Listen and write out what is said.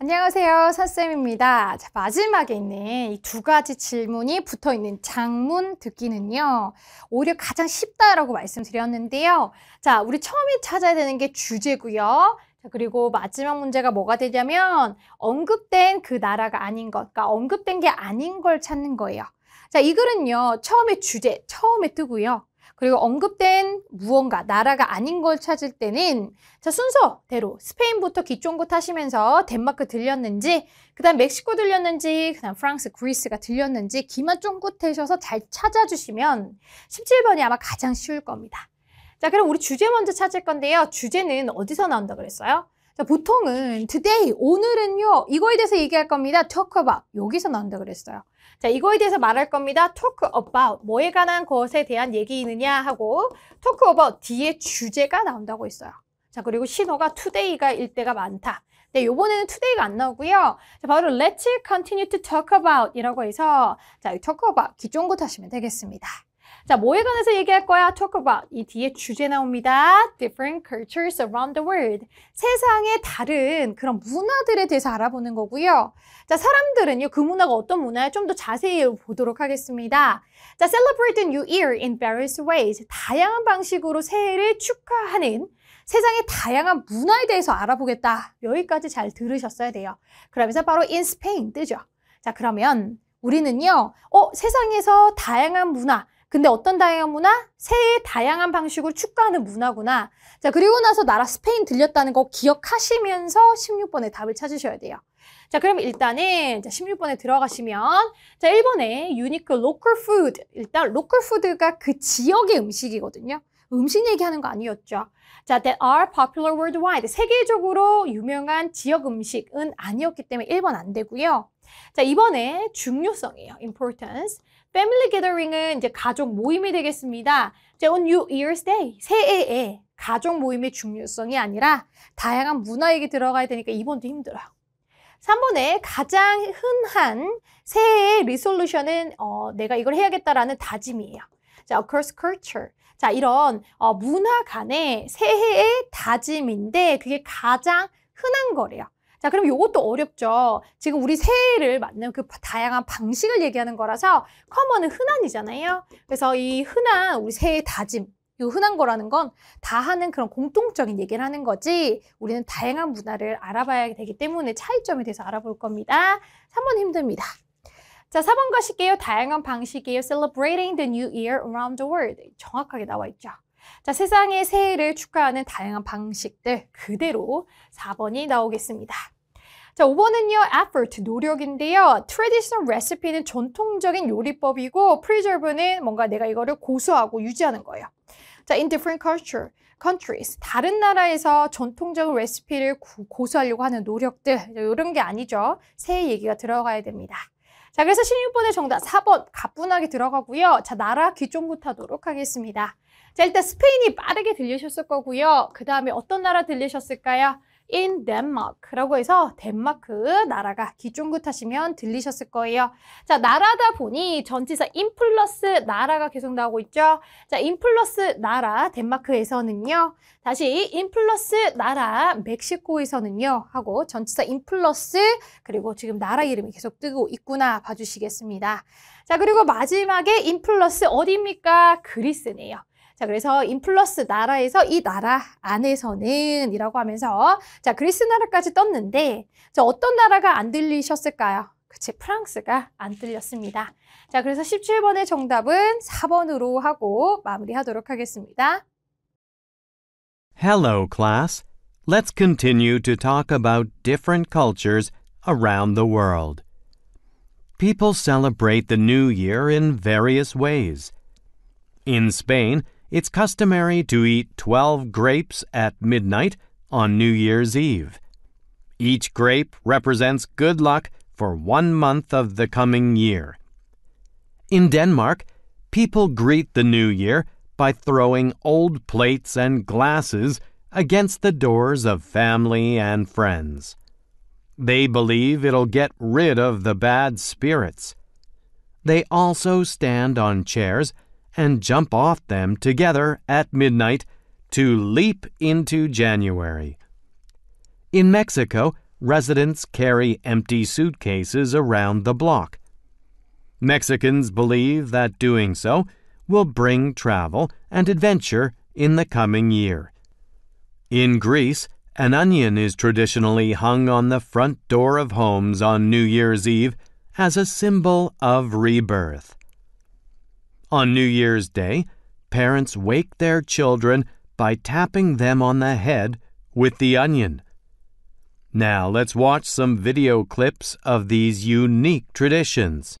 안녕하세요. 선쌤입니다. 자, 마지막에 있는 이 두 가지 질문이 붙어 있는 장문 듣기는요. 오히려 가장 쉽다라고 말씀드렸는데요. 자, 우리 처음에 찾아야 되는 게 주제고요. 자, 그리고 마지막 문제가 뭐가 되냐면 언급된 그 나라가 아닌 것, 그러니까 언급된 게 아닌 걸 찾는 거예요. 자, 이 글은요. 처음에 주제, 처음에 뜨고요. 그리고 언급된 무언가, 나라가 아닌 걸 찾을 때는 자 순서대로 스페인부터 기총구 타시면서 덴마크 들렸는지 그 다음 멕시코 들렸는지 그 다음 프랑스, 그리스가 들렸는지 기만 쫑긋해셔서 잘 찾아주시면 17번이 아마 가장 쉬울 겁니다. 자 그럼 우리 주제 먼저 찾을 건데요. 주제는 어디서 나온다 그랬어요? 자, 보통은 today, 오늘은요, 이거에 대해서 얘기할 겁니다. talk about. 여기서 나온다 그랬어요. 자, 이거에 대해서 말할 겁니다. talk about 뭐에 관한 것에 대한 얘기느냐 이 하고 talk about 뒤에 주제가 나온다고 했어요. 자, 그리고 신호가 today가 일 때가 많다. 네, 요번에는 today가 안 나오고요. 자, 바로 let's continue to talk about 이라고 해서 자, talk about 기존 부터 하시면 되겠습니다. 자, 뭐에 관해서 얘기할 거야? Talk about. 이 뒤에 주제 나옵니다. Different cultures around the world. 세상의 다른 그런 문화들에 대해서 알아보는 거고요. 자, 사람들은요, 그 문화가 어떤 문화야? 좀 더 자세히 보도록 하겠습니다. 자, celebrate the new year in various ways. 다양한 방식으로 새해를 축하하는 세상의 다양한 문화에 대해서 알아보겠다. 여기까지 잘 들으셨어야 돼요. 그러면서 바로 in Spain 뜨죠. 자, 그러면 우리는요, 어, 세상에서 다양한 문화, 근데 어떤 다양한 문화? 새의 다양한 방식으로 축하하는 문화구나. 자, 그리고 나서 나라 스페인 들렸다는 거 기억하시면서 16번의 답을 찾으셔야 돼요. 자, 그럼 일단은 자, 16번에 들어가시면 자, 1번에 유니크 로컬 푸드. 일단 로컬 푸드가 그 지역의 음식이거든요. 음식 얘기하는 거 아니었죠. 자, that are popular worldwide. 세계적으로 유명한 지역 음식은 아니었기 때문에 1번 안 되고요. 자, 이번에 중요성이에요. importance. Family gathering은 이제 가족 모임이 되겠습니다. 이제 on New Year's Day, 새해에 가족 모임의 중요성이 아니라 다양한 문화 얘기 들어가야 되니까 이번도 힘들어요. 3번에 가장 흔한 새해의 리솔루션은 어, 내가 이걸 해야겠다라는 다짐이에요. 자, across culture. 자, 이런 어, 문화 간의 새해의 다짐인데 그게 가장 흔한 거래요. 자, 그럼 이것도 어렵죠. 지금 우리 새해를 맞는 그 다양한 방식을 얘기하는 거라서 커먼은 흔한이잖아요. 그래서 이 흔한 우리 새해 다짐, 이 흔한 거라는 건 다 하는 그런 공통적인 얘기를 하는 거지 우리는 다양한 문화를 알아봐야 되기 때문에 차이점에 대해서 알아볼 겁니다. 3번 힘듭니다. 자, 4번 가실게요. 다양한 방식이에요. Celebrating the New Year around the world. 정확하게 나와 있죠. 자, 세상의 새해를 축하하는 다양한 방식들 그대로 4번이 나오겠습니다. 자, 5번은요, effort, 노력인데요. traditional recipe는 전통적인 요리법이고, preserve는 뭔가 내가 이거를 고수하고 유지하는 거예요. 자, in different culture, countries, 다른 나라에서 전통적인 레시피를 고수하려고 하는 노력들, 이런 게 아니죠. 새해 얘기가 들어가야 됩니다. 자, 그래서 16번의 정답 4번 가뿐하게 들어가고요. 자, 나라 귀쫑긋하도록 하겠습니다. 자, 일단 스페인이 빠르게 들리셨을 거고요. 그 다음에 어떤 나라 들리셨을까요? in Denmark라고 해서 덴마크 나라가 기중긋 하시면 들리셨을 거예요. 자, 나라다 보니 전치사 in 플러스 나라가 계속 나오고 있죠. 자, in 플러스 나라 덴마크에서는요. 다시 in 플러스 나라 멕시코에서는요. 하고 전치사 in 플러스 그리고 지금 나라 이름이 계속 뜨고 있구나 봐주시겠습니다. 자, 그리고 마지막에 in 플러스 어디입니까? 그리스네요. 자, 그래서 인플러스 나라에서 이 나라 안에서는 이라고 하면서 자, 그리스 나라까지 떴는데 자, 어떤 나라가 안 들리셨을까요? 그치, 프랑스가 안 들렸습니다. 자, 그래서 17번의 정답은 4번으로 하고 마무리하도록 하겠습니다. Hello, class. Let's continue to talk about different cultures around the world. People celebrate the New Year in various ways. In Spain, it's customary to eat 12 grapes at midnight on New Year's Eve. Each grape represents good luck for one month of the coming year. In Denmark, people greet the new year by throwing old plates and glasses against the doors of family and friends. They believe it'll get rid of the bad spirits. They also stand on chairs and jump off them together at midnight to leap into January. In Mexico, residents carry empty suitcases around the block. Mexicans believe that doing so will bring travel and adventure in the coming year. In Greece, an onion is traditionally hung on the front door of homes on New Year's Eve as a symbol of rebirth. On New Year's Day, parents wake their children by tapping them on the head with the onion. Now let's watch some video clips of these unique traditions.